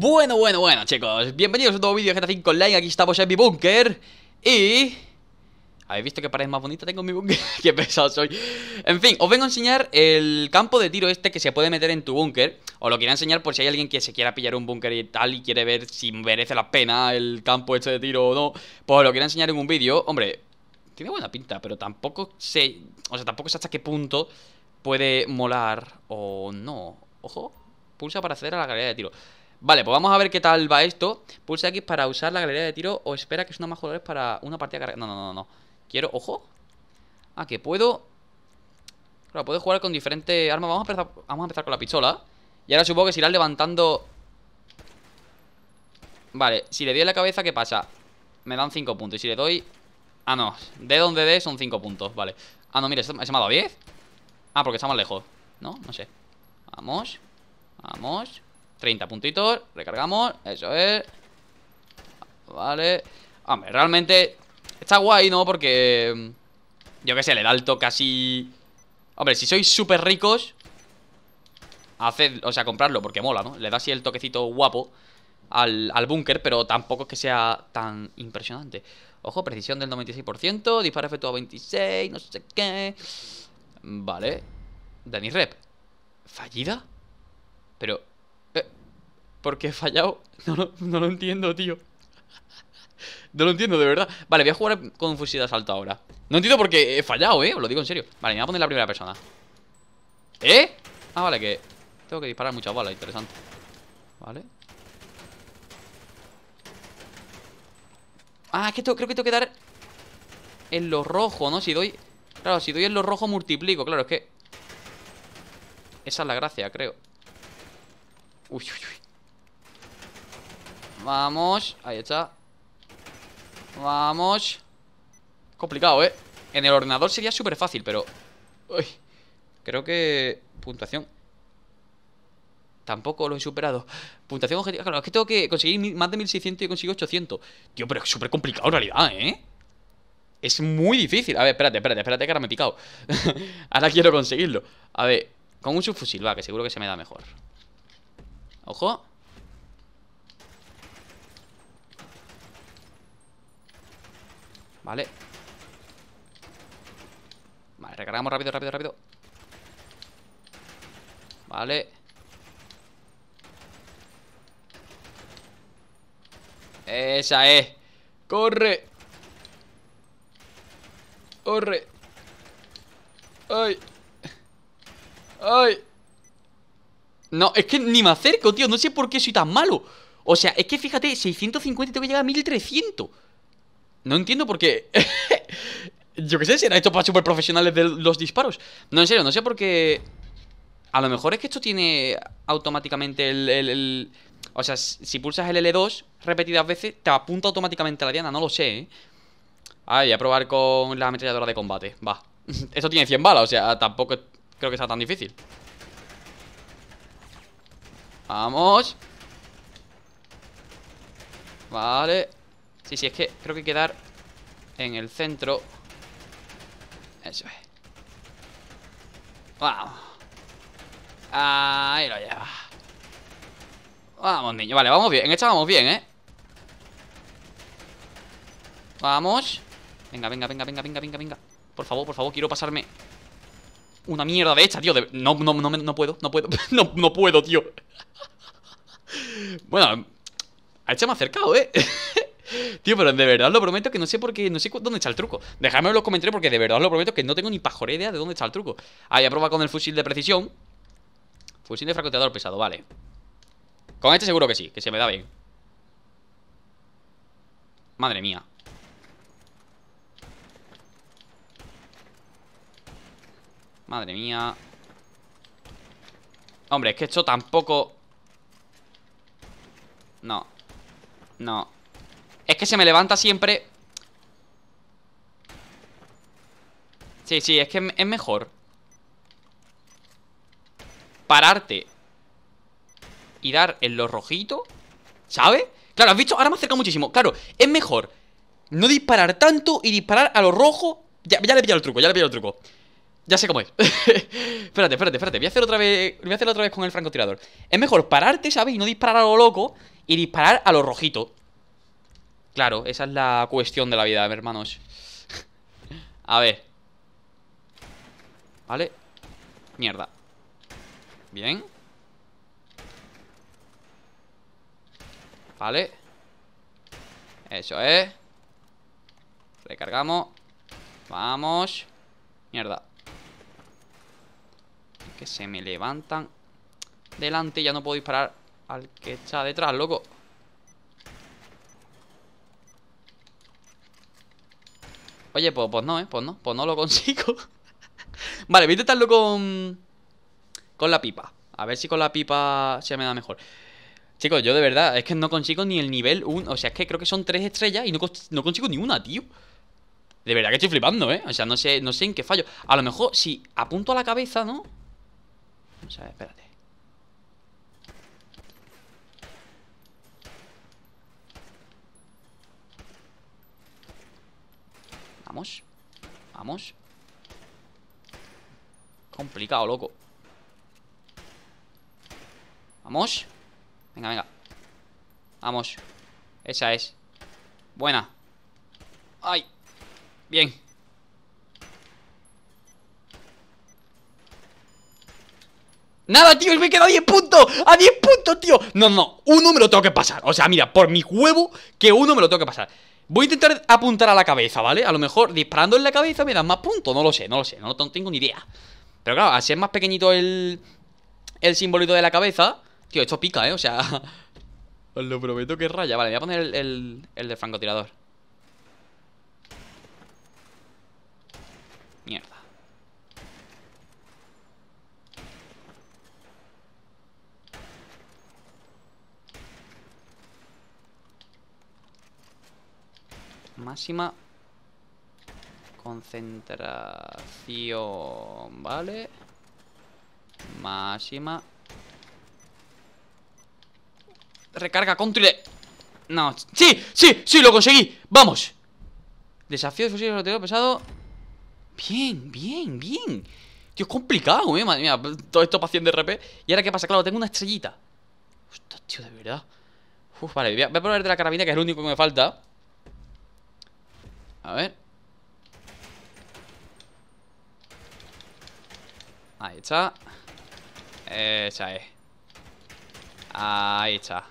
Bueno, bueno, bueno, chicos. Bienvenidos a un nuevo vídeo de GTA 5 Online. Aquí estamos en mi búnker. Y... ¿Habéis visto que pared más bonita tengo en mi búnker? qué pesado soy. En fin, os vengo a enseñar el campo de tiro este que se puede meter en tu búnker. Os lo quiero enseñar por si hay alguien que se quiera pillar un búnker y tal y quiere ver si merece la pena el campo este de tiro o no. Pues os lo quiero enseñar en un vídeo. Hombre, tiene buena pinta, pero tampoco sé... O sea, tampoco sé hasta qué punto puede molar o no. Ojo, pulsa para acceder a la galería de tiro. Vale, pues vamos a ver qué tal va esto. Pulsa X para usar la galería de tiro o espera que es una más jugadores para una partida cargada. No, no, no, no. Quiero... ¡Ojo! Ah, que puedo... Claro, puedo jugar con diferentes armas. Vamos a empezar, vamos a empezar con la pistola. Y ahora supongo que se irá levantando... Vale, si le doy la cabeza, ¿qué pasa? Me dan 5 puntos. Y si le doy... Ah, no. De donde de son 5 puntos, vale. Ah, no, mira, este se me ha dado 10. Ah, porque está más lejos. ¿No? No sé. Vamos. Vamos. 30 puntitos, recargamos, eso es Vale Hombre, realmente está guay, ¿no? Porque, mm, yo qué sé, le da el toque así Hombre, si sois súper ricos Haced, o sea, comprarlo porque mola, ¿no? Le da así el toquecito guapo al, al búnker, pero tampoco es que sea tan impresionante Ojo, precisión del 96%, disparo a 26, no sé qué Vale Dani Rep ¿Fallida? Pero, porque he fallado. No, lo entiendo, tío. No lo entiendo, de verdad. Vale, voy a jugar con fusil de asalto ahora. No entiendo por qué he fallado, ¿eh? Os lo digo en serio. Vale, me voy a poner la primera persona. ¿Eh? Ah, vale, que... Tengo que disparar muchas balas, interesante. Vale. Ah, es que esto, creo que tengo que dar... En lo rojo, ¿no? Si doy... Claro, si doy en lo rojo multiplico, claro, es que... Esa es la gracia, creo. Uy, uy, uy. Vamos, ahí está Vamos Complicado, ¿eh? En el ordenador sería súper fácil, pero... Uy, creo que... Puntuación Tampoco lo he superado Puntuación objetiva Claro, es que tengo que conseguir más de 1600 y consigo 800 Tío, pero es súper complicado en realidad, ¿eh? Es muy difícil A ver, espérate, espérate, espérate que ahora me he picado Ahora quiero conseguirlo A ver, con un subfusil, va, que seguro que se me da mejor Ojo Vale Vale, recargamos rápido, rápido, rápido Vale Esa es Corre Corre Ay Ay No, es que ni me acerco, tío No sé por qué soy tan malo O sea, es que fíjate 650 y tengo que llegar a 1300 no entiendo por qué. Yo qué sé, será esto para super profesionales de los disparos. No, en serio, no sé por qué. A lo mejor es que esto tiene automáticamente el. O sea, si pulsas el L2 repetidas veces, te apunta automáticamente a la diana. No lo sé, ¿eh? Ah, a probar con la ametralladora de combate. Va. esto tiene 100 balas, o sea, tampoco creo que sea tan difícil. Vamos. Vale. Sí, sí, es que creo que quedar en el centro. Eso es. Vamos. Ahí lo lleva. Vamos, niño. Vale, vamos bien. En esta vamos bien, ¿eh? Vamos. Venga, venga, venga, venga, venga, venga, venga. Por favor, por favor, quiero pasarme una mierda de hecha, tío. No, no, no, puedo, no puedo. no, no puedo, tío. bueno, ha me más acercado, ¿eh? Tío, pero de verdad lo prometo que no sé por qué, no sé dónde está el truco. Dejadme en los comentarios porque de verdad os lo prometo que no tengo ni pajoré idea de dónde está el truco. Ah, a prueba con el fusil de precisión. Fusil de fracoteador pesado, vale. Con este seguro que sí, que se me da bien. Madre mía. Madre mía. Hombre, es que esto tampoco... No. No que se me levanta siempre Sí, sí, es que es mejor Pararte Y dar en lo rojito ¿Sabes? Claro, ¿has visto? Ahora me acerca muchísimo Claro, es mejor no disparar tanto y disparar a lo rojo Ya, le he pillado el truco, ya le he pillado el truco ya sé cómo es. espérate, espérate, espérate. Voy a hacer otra vez. Voy a hacer otra vez con el francotirador. Es mejor pararte, ¿sabes? Y no disparar a lo loco. Y disparar a lo rojito. Claro, esa es la cuestión de la vida, hermanos A ver Vale Mierda Bien Vale Eso es Recargamos Vamos Mierda Que se me levantan Delante ya no puedo disparar Al que está detrás, loco Oye, pues, pues, no, ¿eh? Pues no, pues no lo consigo. vale, voy a intentarlo con... Con la pipa. A ver si con la pipa se me da mejor. Chicos, yo de verdad, es que no consigo ni el nivel 1. O sea, es que creo que son 3 estrellas y no, consigo ni una, tío. De verdad que estoy flipando, ¿eh? O sea, no sé, no sé en qué fallo. A lo mejor si apunto a la cabeza, ¿no? O sea, espérate. Vamos. Vamos. Complicado, loco. Vamos. Venga, venga. Vamos. Esa es. Buena. Ay. Bien. Nada, tío, me he quedado a 10 puntos A 10 puntos, tío No, no, uno me lo tengo que pasar O sea, mira, por mi huevo Que uno me lo tengo que pasar Voy a intentar apuntar a la cabeza, ¿vale? A lo mejor disparando en la cabeza me dan más puntos No lo sé, no lo sé, no, tengo ni idea Pero claro, al ser más pequeñito el... El simbolito de la cabeza Tío, esto pica, ¿eh? O sea... Os lo prometo que raya Vale, voy a poner el, el, el francotirador Máxima concentración, ¿vale? Máxima. Recarga control, e. No, sí, sí, sí, lo conseguí. Vamos. Desafío de fusil de pesado. Bien, bien, bien. Tío, es complicado, eh. todo esto para 100 de RP. ¿Y ahora qué pasa? Claro, tengo una estrellita. Hostia, tío, de verdad. Uf, vale, voy a, voy poner de la carabina, que es lo único que me falta. A ver. Ahí está. Esa es. Ahí está.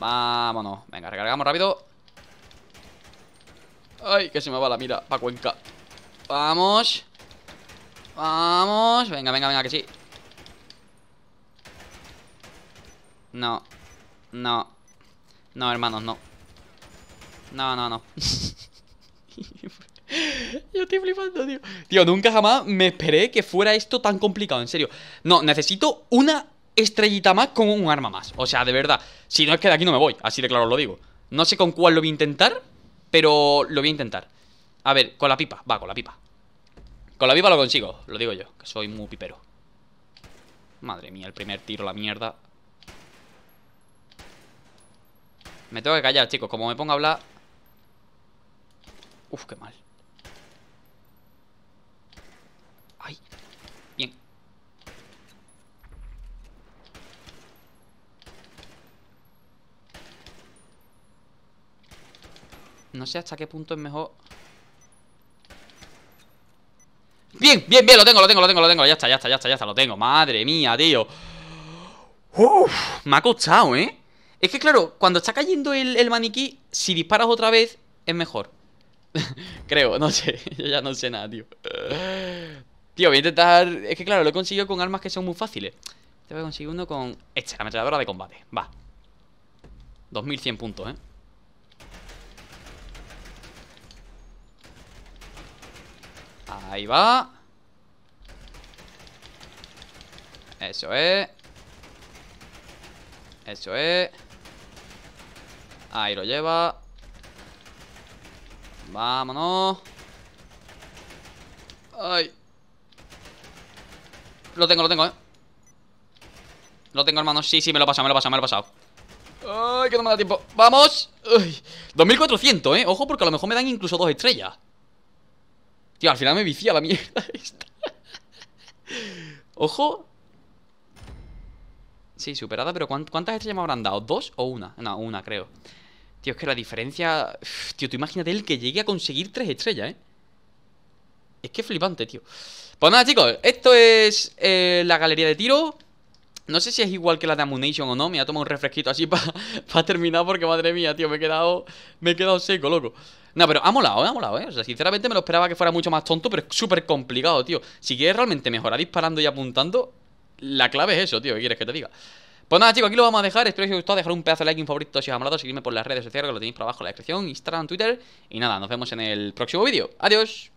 Vámonos. Venga, recargamos rápido. Ay, que se me va la mira. Pa' cuenca. Vamos. Vamos. Venga, venga, venga, que sí. No. No. No, hermanos, no. No, no, no. Yo estoy flipando, tío. Tío, nunca jamás me esperé que fuera esto tan complicado, en serio. No, necesito una estrellita más con un arma más. O sea, de verdad. Si no es que de aquí no me voy, así de claro lo digo. No sé con cuál lo voy a intentar, pero lo voy a intentar. A ver, con la pipa, va, con la pipa. Con la pipa lo consigo, lo digo yo, que soy muy pipero. Madre mía, el primer tiro, la mierda. Me tengo que callar, chicos. Como me pongo a hablar, Uf, qué mal. Ay, bien. No sé hasta qué punto es mejor Bien, bien, bien, lo tengo, lo tengo, lo tengo, lo tengo Ya está, ya está, ya está, ya está, lo tengo Madre mía, tío Uf, me ha costado, ¿eh? Es que claro, cuando está cayendo el, el maniquí Si disparas otra vez, es mejor Creo, no sé. Yo ya no sé nada, tío. Tío, voy a intentar... Es que claro, lo he conseguido con armas que son muy fáciles. Te voy a conseguir uno con... Esta, la metralladora de combate. Va. 2100 puntos, ¿eh? Ahí va. Eso es. Eso es. Ahí lo lleva. Vámonos. Ay. Lo tengo, lo tengo, eh. Lo tengo, hermano. Sí, sí, me lo he me lo he me lo he pasado. Ay, que no me da tiempo. ¡Vamos! 2400, eh. Ojo, porque a lo mejor me dan incluso dos estrellas. Tío, al final me vicia la mierda Ojo. Sí, superada, pero ¿cuántas estrellas me habrán dado? ¿Dos o una? No, una, creo. Tío, es que la diferencia... tío, tú imagínate el que llegue a conseguir tres estrellas, ¿eh? Es que flipante, tío Pues nada, chicos, esto es eh, la galería de tiro No sé si es igual que la de Amunation o no Me ha tomado un refresquito así para terminar Porque madre mía, tío, me he quedado Me he quedado seco, loco No, pero ha molado, ¿eh? ha molado, ¿eh? O sea, sinceramente me lo esperaba que fuera mucho más tonto Pero es súper complicado, tío Si quieres realmente mejorar disparando y apuntando La clave es eso, tío, ¿qué quieres que te diga? Pues nada, chicos, aquí lo vamos a dejar. Espero que os haya gustado. Dejar un pedazo de like, un favorito si os ha Seguirme por las redes sociales que lo tenéis por abajo en la descripción, Instagram, Twitter. Y nada, nos vemos en el próximo vídeo. Adiós.